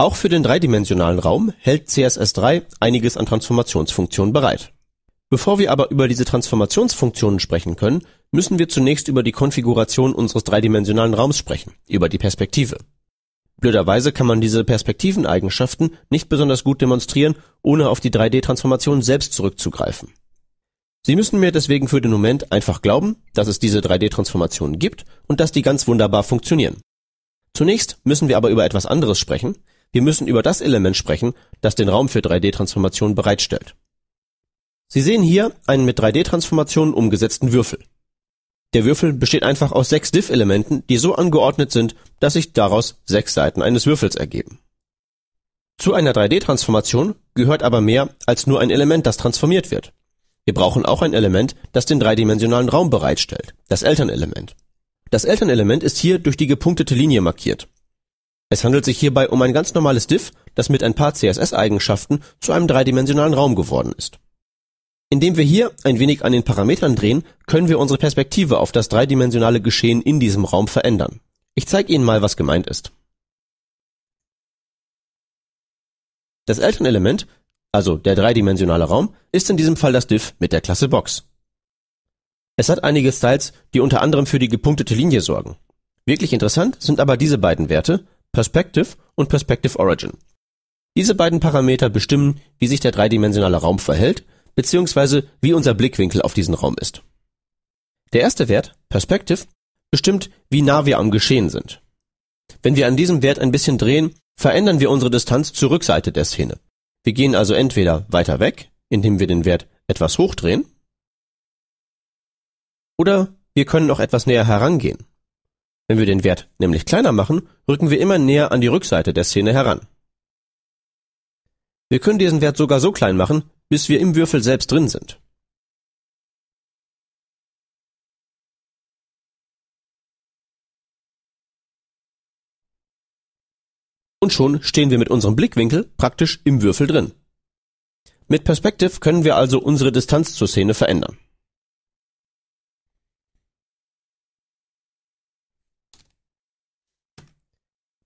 Auch für den dreidimensionalen Raum hält CSS3 einiges an Transformationsfunktionen bereit. Bevor wir aber über diese Transformationsfunktionen sprechen können, müssen wir zunächst über die Konfiguration unseres dreidimensionalen Raums sprechen, über die Perspektive. Blöderweise kann man diese Perspektiveneigenschaften nicht besonders gut demonstrieren, ohne auf die 3D-Transformation selbst zurückzugreifen. Sie müssen mir deswegen für den Moment einfach glauben, dass es diese 3D-Transformationen gibt und dass die ganz wunderbar funktionieren. Zunächst müssen wir aber über etwas anderes sprechen, wir müssen über das Element sprechen, das den Raum für 3D-Transformationen bereitstellt. Sie sehen hier einen mit 3D-Transformationen umgesetzten Würfel. Der Würfel besteht einfach aus sechs diff elementen die so angeordnet sind, dass sich daraus sechs Seiten eines Würfels ergeben. Zu einer 3D-Transformation gehört aber mehr als nur ein Element, das transformiert wird. Wir brauchen auch ein Element, das den dreidimensionalen Raum bereitstellt, das Elternelement. Das Elternelement ist hier durch die gepunktete Linie markiert. Es handelt sich hierbei um ein ganz normales Diff, das mit ein paar CSS-Eigenschaften zu einem dreidimensionalen Raum geworden ist. Indem wir hier ein wenig an den Parametern drehen, können wir unsere Perspektive auf das dreidimensionale Geschehen in diesem Raum verändern. Ich zeige Ihnen mal, was gemeint ist. Das Elternelement, also der dreidimensionale Raum, ist in diesem Fall das Diff mit der Klasse Box. Es hat einige Styles, die unter anderem für die gepunktete Linie sorgen. Wirklich interessant sind aber diese beiden Werte, Perspective und Perspective Origin. Diese beiden Parameter bestimmen, wie sich der dreidimensionale Raum verhält, beziehungsweise wie unser Blickwinkel auf diesen Raum ist. Der erste Wert, Perspective, bestimmt, wie nah wir am Geschehen sind. Wenn wir an diesem Wert ein bisschen drehen, verändern wir unsere Distanz zur Rückseite der Szene. Wir gehen also entweder weiter weg, indem wir den Wert etwas hochdrehen, oder wir können noch etwas näher herangehen. Wenn wir den Wert nämlich kleiner machen, rücken wir immer näher an die Rückseite der Szene heran. Wir können diesen Wert sogar so klein machen, bis wir im Würfel selbst drin sind. Und schon stehen wir mit unserem Blickwinkel praktisch im Würfel drin. Mit Perspective können wir also unsere Distanz zur Szene verändern.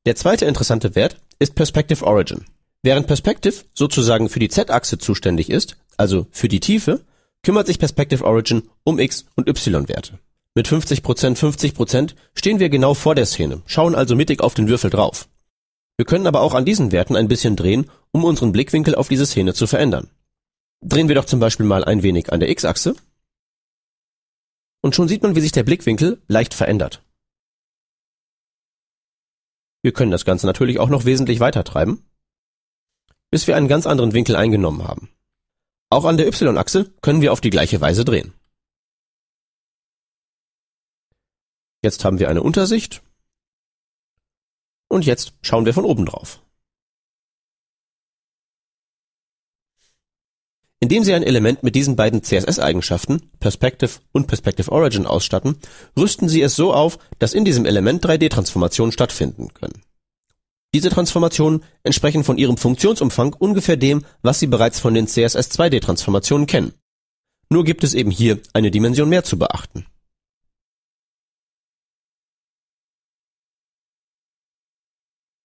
Der zweite interessante Wert ist Perspective Origin. Während Perspective sozusagen für die z-Achse zuständig ist, also für die Tiefe, kümmert sich Perspective Origin um x- und y-Werte. Mit 50%, 50% stehen wir genau vor der Szene, schauen also mittig auf den Würfel drauf. Wir können aber auch an diesen Werten ein bisschen drehen, um unseren Blickwinkel auf diese Szene zu verändern. Drehen wir doch zum Beispiel mal ein wenig an der x-Achse. Und schon sieht man, wie sich der Blickwinkel leicht verändert. Wir können das Ganze natürlich auch noch wesentlich weiter treiben, bis wir einen ganz anderen Winkel eingenommen haben. Auch an der y-Achse können wir auf die gleiche Weise drehen. Jetzt haben wir eine Untersicht. Und jetzt schauen wir von oben drauf. Indem sie ein Element mit diesen beiden CSS-Eigenschaften (Perspective und Perspective Origin) ausstatten, rüsten sie es so auf, dass in diesem Element 3D-Transformationen stattfinden können. Diese Transformationen entsprechen von ihrem Funktionsumfang ungefähr dem, was Sie bereits von den CSS-2D-Transformationen kennen. Nur gibt es eben hier eine Dimension mehr zu beachten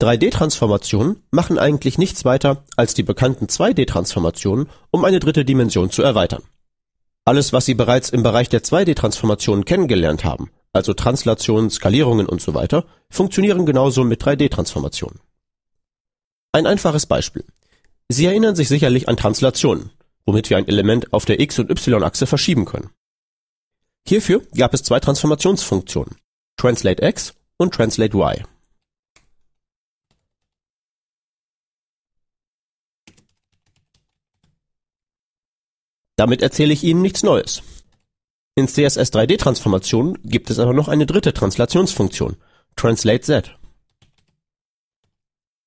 3D-Transformationen machen eigentlich nichts weiter als die bekannten 2D-Transformationen um eine dritte Dimension zu erweitern. Alles was Sie bereits im Bereich der 2D-Transformationen kennengelernt haben, also Translationen, Skalierungen und so weiter, funktionieren genauso mit 3D-Transformationen. Ein einfaches Beispiel. Sie erinnern sich sicherlich an Translationen, womit wir ein Element auf der X- und Y-Achse verschieben können. Hierfür gab es zwei Transformationsfunktionen, Translate X und Translate Y. Damit erzähle ich Ihnen nichts Neues. In CSS3D-Transformationen gibt es aber noch eine dritte Translationsfunktion, translate_z.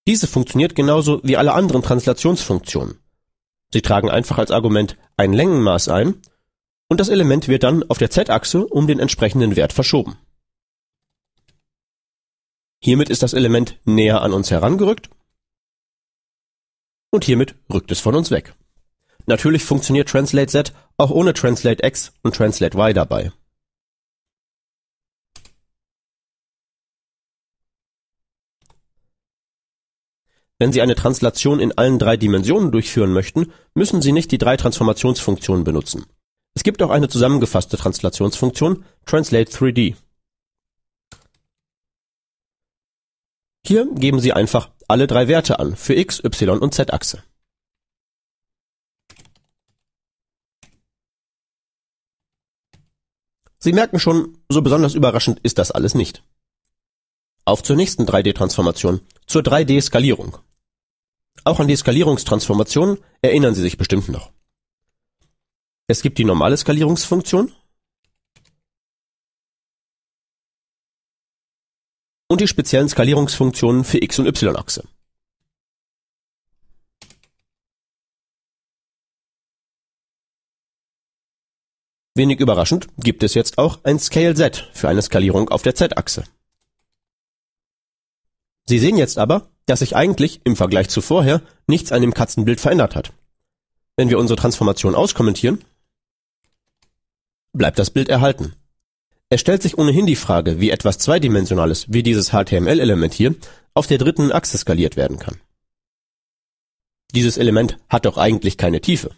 Diese funktioniert genauso wie alle anderen Translationsfunktionen. Sie tragen einfach als Argument ein Längenmaß ein und das Element wird dann auf der z-Achse um den entsprechenden Wert verschoben. Hiermit ist das Element näher an uns herangerückt und hiermit rückt es von uns weg. Natürlich funktioniert Translate Z auch ohne Translate X und Translate Y dabei. Wenn Sie eine Translation in allen drei Dimensionen durchführen möchten, müssen Sie nicht die drei Transformationsfunktionen benutzen. Es gibt auch eine zusammengefasste Translationsfunktion, Translate 3D. Hier geben Sie einfach alle drei Werte an, für x, y und z-Achse. Sie merken schon, so besonders überraschend ist das alles nicht. Auf zur nächsten 3D-Transformation, zur 3D-Skalierung. Auch an die Skalierungstransformation erinnern Sie sich bestimmt noch. Es gibt die normale Skalierungsfunktion und die speziellen Skalierungsfunktionen für X- und Y-Achse. Wenig überraschend gibt es jetzt auch ein Scale Z für eine Skalierung auf der z-Achse. Sie sehen jetzt aber, dass sich eigentlich im Vergleich zu vorher nichts an dem Katzenbild verändert hat. Wenn wir unsere Transformation auskommentieren, bleibt das Bild erhalten. Es stellt sich ohnehin die Frage, wie etwas Zweidimensionales wie dieses HTML-Element hier auf der dritten Achse skaliert werden kann. Dieses Element hat doch eigentlich keine Tiefe.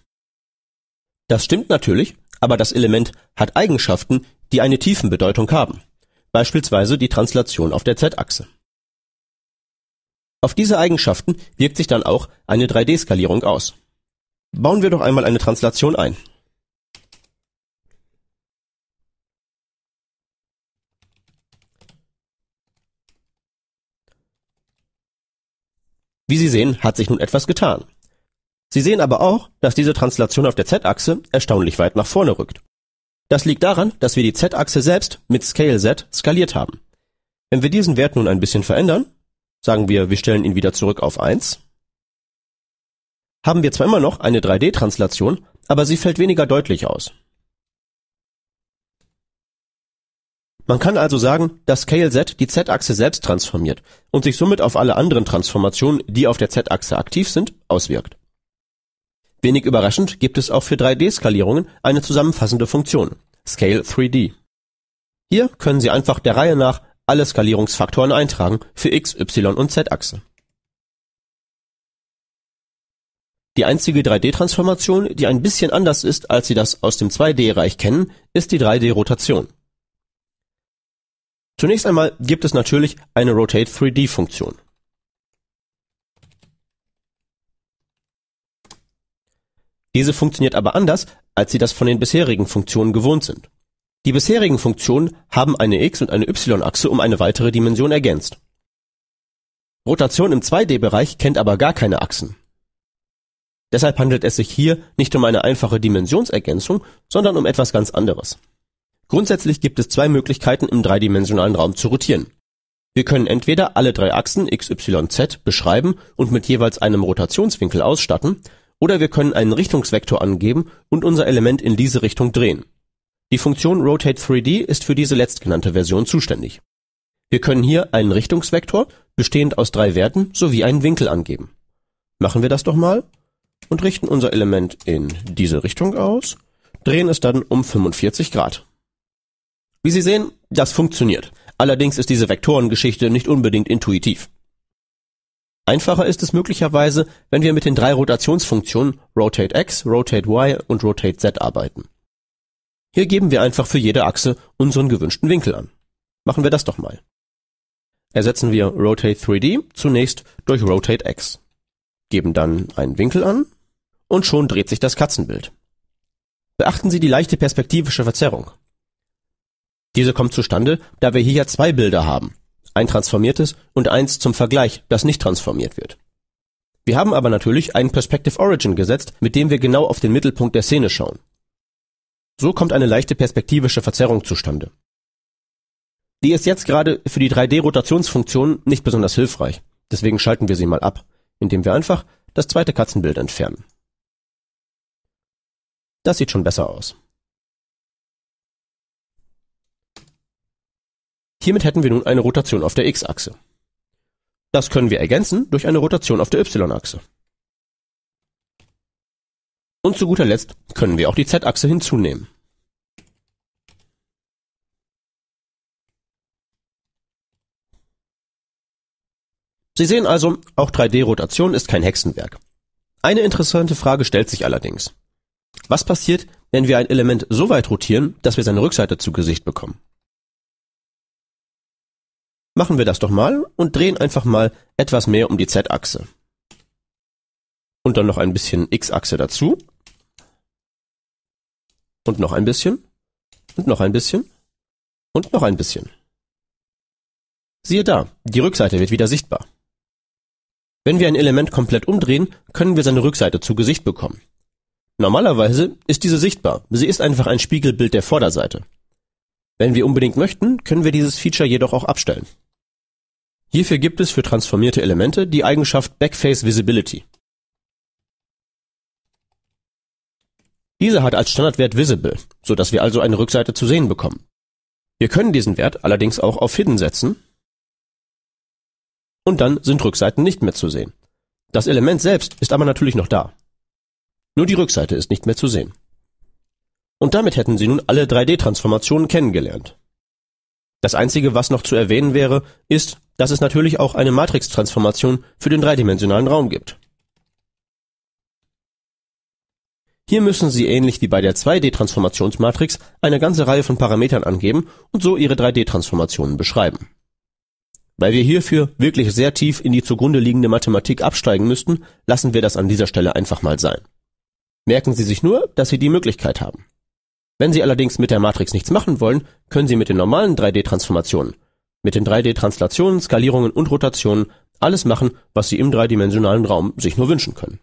Das stimmt natürlich, aber das Element hat Eigenschaften, die eine Tiefenbedeutung haben, beispielsweise die Translation auf der z-Achse. Auf diese Eigenschaften wirkt sich dann auch eine 3D-Skalierung aus. Bauen wir doch einmal eine Translation ein. Wie Sie sehen, hat sich nun etwas getan. Sie sehen aber auch, dass diese Translation auf der Z-Achse erstaunlich weit nach vorne rückt. Das liegt daran, dass wir die Z-Achse selbst mit Scale Z skaliert haben. Wenn wir diesen Wert nun ein bisschen verändern, sagen wir, wir stellen ihn wieder zurück auf 1, haben wir zwar immer noch eine 3D-Translation, aber sie fällt weniger deutlich aus. Man kann also sagen, dass Scale Z die Z-Achse selbst transformiert und sich somit auf alle anderen Transformationen, die auf der Z-Achse aktiv sind, auswirkt. Wenig überraschend gibt es auch für 3D-Skalierungen eine zusammenfassende Funktion (Scale 3D). Hier können Sie einfach der Reihe nach alle Skalierungsfaktoren eintragen für X, Y und Z-Achse. Die einzige 3D-Transformation, die ein bisschen anders ist, als Sie das aus dem 2D-Reich kennen, ist die 3D-Rotation. Zunächst einmal gibt es natürlich eine Rotate3D-Funktion Diese funktioniert aber anders, als Sie das von den bisherigen Funktionen gewohnt sind. Die bisherigen Funktionen haben eine x und eine y-Achse um eine weitere Dimension ergänzt. Rotation im 2D-Bereich kennt aber gar keine Achsen. Deshalb handelt es sich hier nicht um eine einfache Dimensionsergänzung, sondern um etwas ganz anderes. Grundsätzlich gibt es zwei Möglichkeiten, im dreidimensionalen Raum zu rotieren. Wir können entweder alle drei Achsen x, y, z beschreiben und mit jeweils einem Rotationswinkel ausstatten oder wir können einen Richtungsvektor angeben und unser Element in diese Richtung drehen. Die Funktion Rotate3D ist für diese letztgenannte Version zuständig. Wir können hier einen Richtungsvektor, bestehend aus drei Werten, sowie einen Winkel angeben. Machen wir das doch mal und richten unser Element in diese Richtung aus, drehen es dann um 45 Grad. Wie Sie sehen, das funktioniert. Allerdings ist diese Vektorengeschichte nicht unbedingt intuitiv. Einfacher ist es möglicherweise, wenn wir mit den drei Rotationsfunktionen rotatex, rotatey und rotatez arbeiten. Hier geben wir einfach für jede Achse unseren gewünschten Winkel an. Machen wir das doch mal. Ersetzen wir rotate3d zunächst durch rotatex, geben dann einen Winkel an und schon dreht sich das Katzenbild. Beachten Sie die leichte perspektivische Verzerrung. Diese kommt zustande, da wir hier ja zwei Bilder haben ein transformiertes und eins zum Vergleich, das nicht transformiert wird. Wir haben aber natürlich einen Perspective Origin gesetzt, mit dem wir genau auf den Mittelpunkt der Szene schauen. So kommt eine leichte perspektivische Verzerrung zustande. Die ist jetzt gerade für die 3D-Rotationsfunktion nicht besonders hilfreich, deswegen schalten wir sie mal ab, indem wir einfach das zweite Katzenbild entfernen. Das sieht schon besser aus. Hiermit hätten wir nun eine Rotation auf der x-Achse. Das können wir ergänzen durch eine Rotation auf der y-Achse. Und zu guter Letzt können wir auch die z-Achse hinzunehmen. Sie sehen also, auch 3D-Rotation ist kein Hexenwerk. Eine interessante Frage stellt sich allerdings. Was passiert, wenn wir ein Element so weit rotieren, dass wir seine Rückseite zu Gesicht bekommen? Machen wir das doch mal und drehen einfach mal etwas mehr um die Z-Achse. Und dann noch ein bisschen X-Achse dazu. Und noch ein bisschen. Und noch ein bisschen. Und noch ein bisschen. Siehe da, die Rückseite wird wieder sichtbar. Wenn wir ein Element komplett umdrehen, können wir seine Rückseite zu Gesicht bekommen. Normalerweise ist diese sichtbar, sie ist einfach ein Spiegelbild der Vorderseite. Wenn wir unbedingt möchten, können wir dieses Feature jedoch auch abstellen. Hierfür gibt es für transformierte Elemente die Eigenschaft Backface Visibility. Diese hat als Standardwert Visible, so dass wir also eine Rückseite zu sehen bekommen. Wir können diesen Wert allerdings auch auf Hidden setzen und dann sind Rückseiten nicht mehr zu sehen. Das Element selbst ist aber natürlich noch da. Nur die Rückseite ist nicht mehr zu sehen. Und damit hätten Sie nun alle 3D-Transformationen kennengelernt. Das Einzige, was noch zu erwähnen wäre, ist, dass es natürlich auch eine Matrix-Transformation für den dreidimensionalen Raum gibt. Hier müssen Sie ähnlich wie bei der 2D-Transformationsmatrix eine ganze Reihe von Parametern angeben und so Ihre 3D-Transformationen beschreiben. Weil wir hierfür wirklich sehr tief in die zugrunde liegende Mathematik absteigen müssten, lassen wir das an dieser Stelle einfach mal sein. Merken Sie sich nur, dass Sie die Möglichkeit haben. Wenn Sie allerdings mit der Matrix nichts machen wollen, können Sie mit den normalen 3D-Transformationen mit den 3D-Translationen, Skalierungen und Rotationen alles machen, was Sie im dreidimensionalen Raum sich nur wünschen können